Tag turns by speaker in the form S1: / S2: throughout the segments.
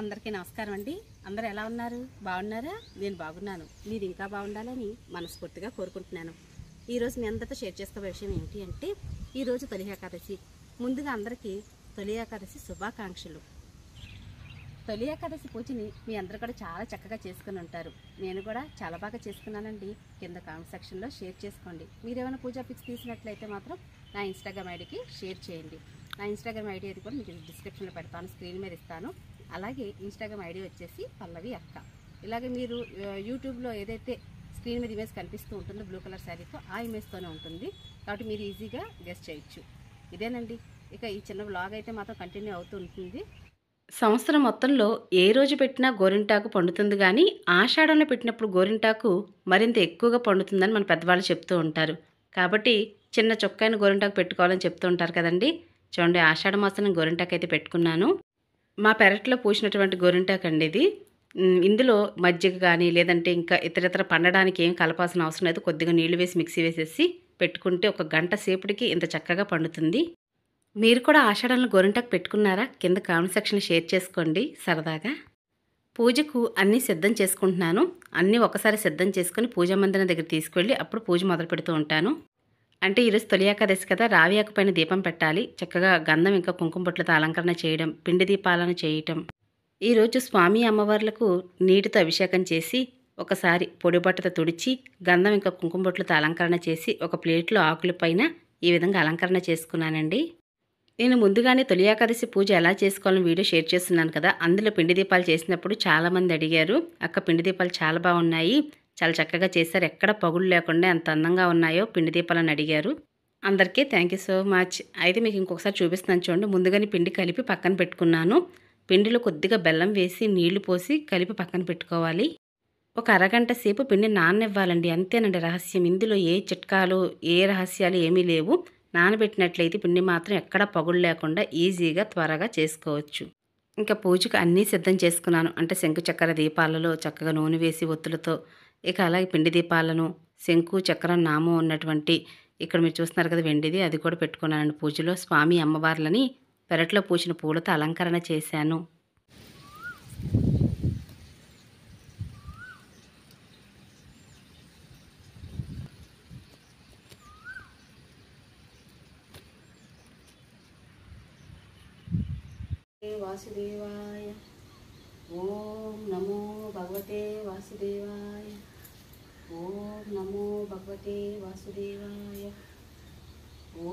S1: అందరికీ నమస్కారం అండి అందరు ఎలా ఉన్నారు బాగున్నారా నేను బాగున్నాను మీరు ఇంకా బాగుండాలని మనస్ఫూర్తిగా కోరుకుంటున్నాను ఈరోజు మీ అందరితో షేర్ చేసుకోబోయే విషయం ఏంటి అంటే ఈరోజు తొలి ఏకాదశి ముందుగా అందరికీ తొలి ఏకాదశి శుభాకాంక్షలు తొలి ఏకాదశి పూజని మీ అందరు కూడా చాలా చక్కగా చేసుకుని ఉంటారు నేను కూడా చాలా బాగా చేసుకున్నానండి కింద కామెంట్ సెక్షన్లో షేర్ చేసుకోండి మీరేమైనా పూజా పిక్స్ తీసినట్లయితే మాత్రం నా ఇన్స్టాగ్రామ్ ఐడికి షేర్ చేయండి నా ఇన్స్టాగ్రామ్ ఐడి అది కూడా మీకు డిస్క్రిప్షన్లో పెడతాను స్క్రీన్ మీద ఇస్తాను అలాగే ఇన్స్టాగ్రామ్ ఐడి వచ్చేసి పల్లవి అక్క ఇలాగే మీరు యూట్యూబ్లో ఏదైతే స్క్రీన్ మీద ఇమేజ్ కనిపిస్తూ ఉంటుందో బ్లూ కలర్ శారీతో ఆ ఇమేజ్తోనే ఉంటుంది కాబట్టి మీరు ఈజీగా గెస్ట్ చేయొచ్చు ఇదేనండి ఇక ఈ చిన్న బ్లాగ్ అయితే మాత్రం కంటిన్యూ అవుతూ ఉంటుంది సంవత్సరం మొత్తంలో ఏ రోజు పెట్టినా గోరింటాకు పండుతుంది కానీ ఆషాఢంలో పెట్టినప్పుడు గోరింటాకు మరింత ఎక్కువగా పండుతుందని మన పెద్దవాళ్ళు చెప్తూ ఉంటారు కాబట్టి చిన్న చొక్కైన గోరింటాకు పెట్టుకోవాలని చెప్తూ ఉంటారు కదండి చూడండి ఆషాఢ మాసం గోరింటాకు అయితే పెట్టుకున్నాను మా పెరట్లో పూసినటువంటి గొరింటాకండి ఇది ఇందులో మజ్జిగ కానీ లేదంటే ఇంకా ఇతరితర పండడానికి ఏం కలపాల్సిన అవసరం లేదు కొద్దిగా నీళ్లు వేసి మిక్సీ వేసేసి పెట్టుకుంటే ఒక గంట సేపటికి ఇంత చక్కగా పండుతుంది మీరు కూడా ఆషాఢంలో గొరింటాకు పెట్టుకున్నారా కింద కామెంట్ సెక్షన్ షేర్ చేసుకోండి సరదాగా పూజకు అన్నీ సిద్ధం చేసుకుంటున్నాను అన్నీ ఒకసారి సిద్ధం చేసుకుని పూజా మందిరం దగ్గర తీసుకెళ్ళి అప్పుడు పూజ మొదలు పెడుతూ ఉంటాను అంటే ఈరోజు తొలి ఏకాదశి కదా రావి పైన దీపం పెట్టాలి చక్కగా గంధం ఇంకా కుంకుమ పొట్లతో అలంకరణ చేయడం పిండి దీపాలను చేయటం ఈరోజు స్వామి అమ్మవార్లకు నీటితో అభిషేకం చేసి ఒకసారి పొడి బట్టతో తుడిచి గంధం ఇంకా కుంకుమ పొట్లతో అలంకరణ చేసి ఒక ప్లేట్లో ఆకుల పైన ఈ విధంగా అలంకరణ చేసుకున్నానండి నేను ముందుగానే తొలి ఏకాదశి పూజ ఎలా చేసుకోవాలని వీడియో షేర్ చేస్తున్నాను కదా అందులో పిండి దీపాలు చేసినప్పుడు చాలామంది అడిగారు అక్క పిండి దీపాలు చాలా బాగున్నాయి చాలా చక్కగా చేశారు ఎక్కడ పగులు లేకుండా ఎంత అందంగా ఉన్నాయో పిండి దీపాలని అడిగారు అందరికీ థ్యాంక్ యూ సో మచ్ అయితే మీకు ఇంకొకసారి చూపిస్తున్నాను చూడండి ముందుగానే పిండి కలిపి పక్కన పెట్టుకున్నాను పిండిలో కొద్దిగా బెల్లం వేసి నీళ్లు పోసి కలిపి పక్కన పెట్టుకోవాలి ఒక అరగంట సేపు పిండి నాననివ్వాలండి అంతేనండి రహస్యం ఇందులో ఏ చిట్కాలు ఏ రహస్యాలు ఏమీ లేవు నానబెట్టినట్లయితే పిండి మాత్రం ఎక్కడ పగులు లేకుండా ఈజీగా త్వరగా చేసుకోవచ్చు ఇంకా పూజకు అన్నీ సిద్ధం చేసుకున్నాను అంటే శంకు చక్కెర దీపాలలో చక్కగా నూనె వేసి ఒత్తులతో ఇక అలాగే పిండి దీపాలను శంకు చక్రం నామం ఉన్నటువంటి ఇక్కడ మీరు చూస్తున్నారు కదా వెండిది అది కూడా పెట్టుకున్నానండి పూజలో స్వామి అమ్మవార్లని పెరట్లో పూసిన పూలతో అలంకరణ చేశాను వాసుదేవాయ ఓ भगवते वासुदेवाय ॐ नमो भगवते वासुदेवाय ॐ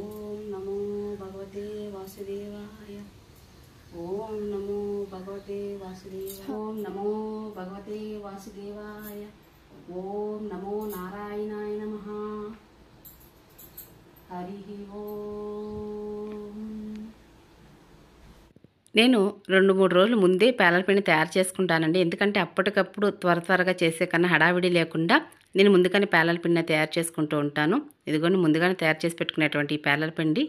S1: नमो भगवते वासुदेवाय ॐ नमो भगवते वासुदेवाय ॐ नमो भगवते वासुदेवाय ॐ नमो नारायणाय नमः हरि ओम् నేను రెండు మూడు రోజులు ముందే పేలపిండి తయారు చేసుకుంటానండి ఎందుకంటే అప్పటికప్పుడు త్వర త్వరగా చేసే కన్నా హడావిడి లేకుండా నేను ముందుగానే పిండిని తయారు చేసుకుంటూ ఉంటాను ఇదిగోని ముందుగానే తయారు చేసి పెట్టుకునేటువంటి ఈ పిండి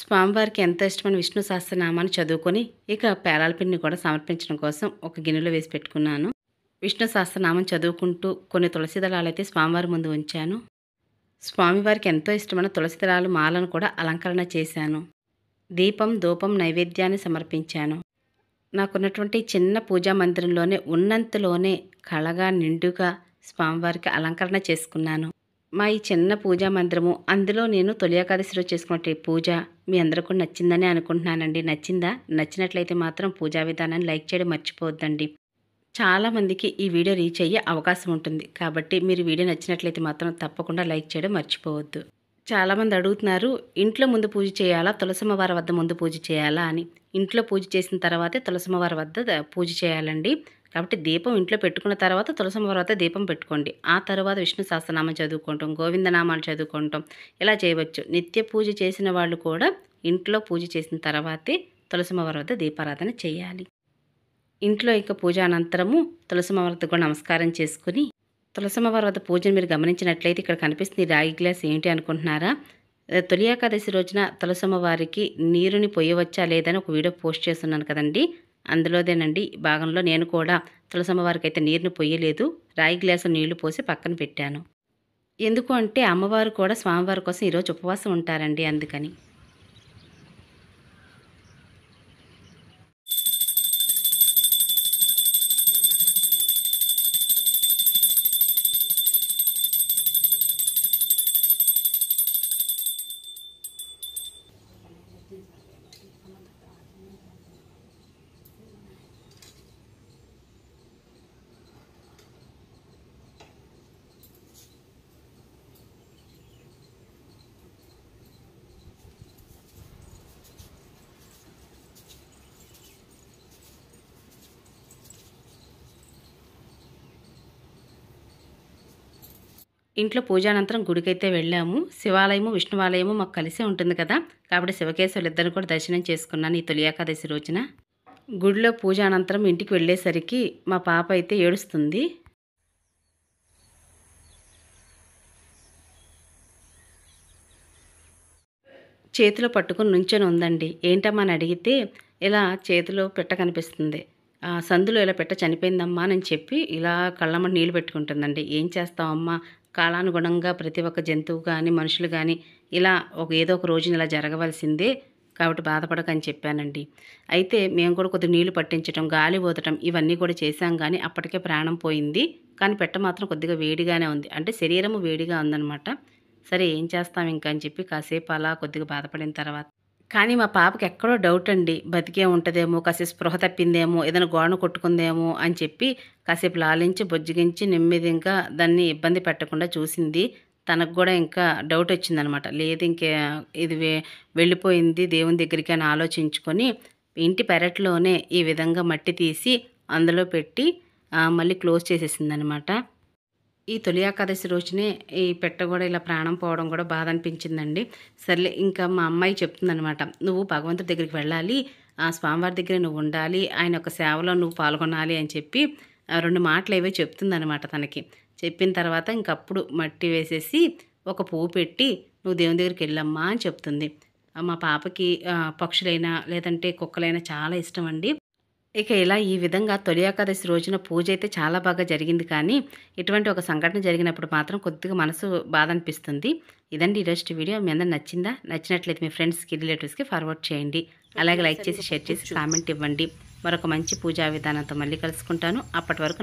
S1: స్వామివారికి ఎంత ఇష్టమైన విష్ణు సహస్రనామాన్ని చదువుకొని ఇక పిండిని కూడా సమర్పించడం కోసం ఒక గిన్నెలో వేసి పెట్టుకున్నాను విష్ణు సహస్రనామం చదువుకుంటూ కొన్ని తులసి దళాలు అయితే స్వామివారి ముందు ఉంచాను స్వామివారికి ఎంతో ఇష్టమైన తులసి దళాలు మాలను కూడా అలంకరణ చేశాను దీపం ధూపం నైవేద్యాన్ని సమర్పించాను నాకున్నటువంటి చిన్న పూజా మందిరంలోనే ఉన్నంతలోనే కళగా నిండుగా స్వామివారికి అలంకరణ చేసుకున్నాను మా ఈ చిన్న పూజా మందిరము అందులో నేను తొలి ఏకాదశిలో చేసుకున్నట్టు పూజ మీ అందరికీ నచ్చిందని అనుకుంటున్నానండి నచ్చిందా నచ్చినట్లయితే మాత్రం పూజా విధానాన్ని లైక్ చేయడం మర్చిపోవద్దండి చాలామందికి ఈ వీడియో రీచ్ అయ్యే అవకాశం ఉంటుంది కాబట్టి మీరు వీడియో నచ్చినట్లయితే మాత్రం తప్పకుండా లైక్ చేయడం మర్చిపోవద్దు చాలామంది అడుగుతున్నారు ఇంట్లో ముందు పూజ చేయాలా తులసమ్మవారి వద్ద ముందు పూజ చేయాలా అని ఇంట్లో పూజ చేసిన తర్వాతే తులసమ్మవారి వద్ద పూజ చేయాలండి కాబట్టి దీపం ఇంట్లో పెట్టుకున్న తర్వాత తులసమ్మవారి వద్ద దీపం పెట్టుకోండి ఆ తర్వాత విష్ణు సహస్రనామం చదువుకుంటాం గోవిందనామాలు చదువుకుంటాం ఇలా చేయవచ్చు నిత్య పూజ చేసిన వాళ్ళు కూడా ఇంట్లో పూజ చేసిన తర్వాతే తులసమ్మవారి వద్ద దీపారాధన చేయాలి ఇంట్లో ఇక పూజ అనంతరము తులసమ్మవారి వద్ద కూడా నమస్కారం చేసుకుని తులసమ్మవారి వద్ద పూజను మీరు గమనించినట్లయితే ఇక్కడ కనిపిస్తుంది రాగి గ్లాస్ ఏంటి అనుకుంటున్నారా తొలి ఏకాదశి రోజున తులసమ్మవారికి నీరుని పొయ్యవచ్చా లేదని ఒక వీడియో పోస్ట్ చేస్తున్నాను కదండి అందులోదేనండి భాగంలో నేను కూడా తులసమ్మవారికి అయితే నీరుని పొయ్యలేదు రాయి గ్లాసు నీళ్లు పోసి పక్కన పెట్టాను ఎందుకు అంటే అమ్మవారు కూడా స్వామివారి కోసం ఈరోజు ఉపవాసం ఉంటారండి అందుకని ఇంట్లో పూజానంతరం గుడికైతే వెళ్ళాము శివాలయము విష్ణువాలయము మాకు కలిసే ఉంటుంది కదా కాబట్టి శివకేశ్వరులు ఇద్దరు కూడా దర్శనం చేసుకున్నాను ఈ తొలి ఏకాదశి రోజున గుడిలో పూజ అనంతరం ఇంటికి వెళ్ళేసరికి మా పాప అయితే ఏడుస్తుంది చేతిలో పట్టుకుని నుంచొని ఉందండి ఏంటమ్మా అని అడిగితే ఇలా చేతిలో పెట్ట కనిపిస్తుంది సందులో ఇలా పెట్ట చనిపోయిందమ్మా అని చెప్పి ఇలా కళ్ళమ్మ నీళ్ళు పెట్టుకుంటుందండి ఏం చేస్తావమ్మా కాలానుగుణంగా ప్రతి ఒక్క జంతువు కానీ మనుషులు కానీ ఇలా ఒక ఏదో ఒక రోజున ఇలా జరగవలసిందే కాబట్టి బాధపడకని చెప్పానండి అయితే మేము కూడా కొద్దిగా నీళ్లు పట్టించడం గాలి ఊదటం ఇవన్నీ కూడా చేశాం కానీ అప్పటికే ప్రాణం పోయింది కానీ పెట్ట మాత్రం కొద్దిగా వేడిగానే ఉంది అంటే శరీరము వేడిగా ఉందనమాట సరే ఏం చేస్తాం ఇంకా అని చెప్పి కాసేపు అలా కొద్దిగా బాధపడిన తర్వాత కానీ మా పాపకి ఎక్కడో డౌట్ అండి బతికే ఉంటుందేమో కాసేపు స్పృహ తప్పిందేమో ఏదైనా గోడను కొట్టుకుందేమో అని చెప్పి కాసేపు లాలించి బొజ్జగించి ఇంకా దాన్ని ఇబ్బంది పెట్టకుండా చూసింది తనకు కూడా ఇంకా డౌట్ వచ్చిందనమాట లేదు ఇంకే ఇది వెళ్ళిపోయింది దేవుని దగ్గరికి అని ఆలోచించుకొని ఇంటి పెరట్లోనే ఈ విధంగా మట్టి తీసి అందులో పెట్టి మళ్ళీ క్లోజ్ చేసేసిందనమాట ఈ తొలి ఏకాదశి రోజునే ఈ పెట్ట కూడా ఇలా ప్రాణం పోవడం కూడా బాధ అనిపించిందండి సర్లే ఇంకా మా అమ్మాయి చెప్తుందనమాట నువ్వు భగవంతుడి దగ్గరికి వెళ్ళాలి ఆ స్వామివారి దగ్గర నువ్వు ఉండాలి ఆయన ఒక సేవలో నువ్వు పాల్గొనాలి అని చెప్పి రెండు మాటలు ఏవో చెప్తుందనమాట తనకి చెప్పిన తర్వాత ఇంకప్పుడు మట్టి వేసేసి ఒక పువ్వు పెట్టి నువ్వు దేవుని దగ్గరికి వెళ్ళమ్మా అని చెప్తుంది మా పాపకి పక్షులైనా లేదంటే కుక్కలైనా చాలా ఇష్టం అండి ఇక ఇలా ఈ విధంగా తొలి ఏకాదశి రోజున పూజ అయితే చాలా బాగా జరిగింది కానీ ఇటువంటి ఒక సంఘటన జరిగినప్పుడు మాత్రం కొద్దిగా మనసు బాధ అనిపిస్తుంది ఇదండి ఈరోజు వీడియో మీ అందరూ నచ్చిందా నచ్చినట్లయితే మీ ఫ్రెండ్స్కి రిలేటివ్స్కి ఫార్వర్డ్ చేయండి అలాగే లైక్ చేసి షేర్ చేసి కామెంట్ ఇవ్వండి మరొక మంచి పూజా విధానంతో మళ్ళీ కలుసుకుంటాను అప్పటి వరకు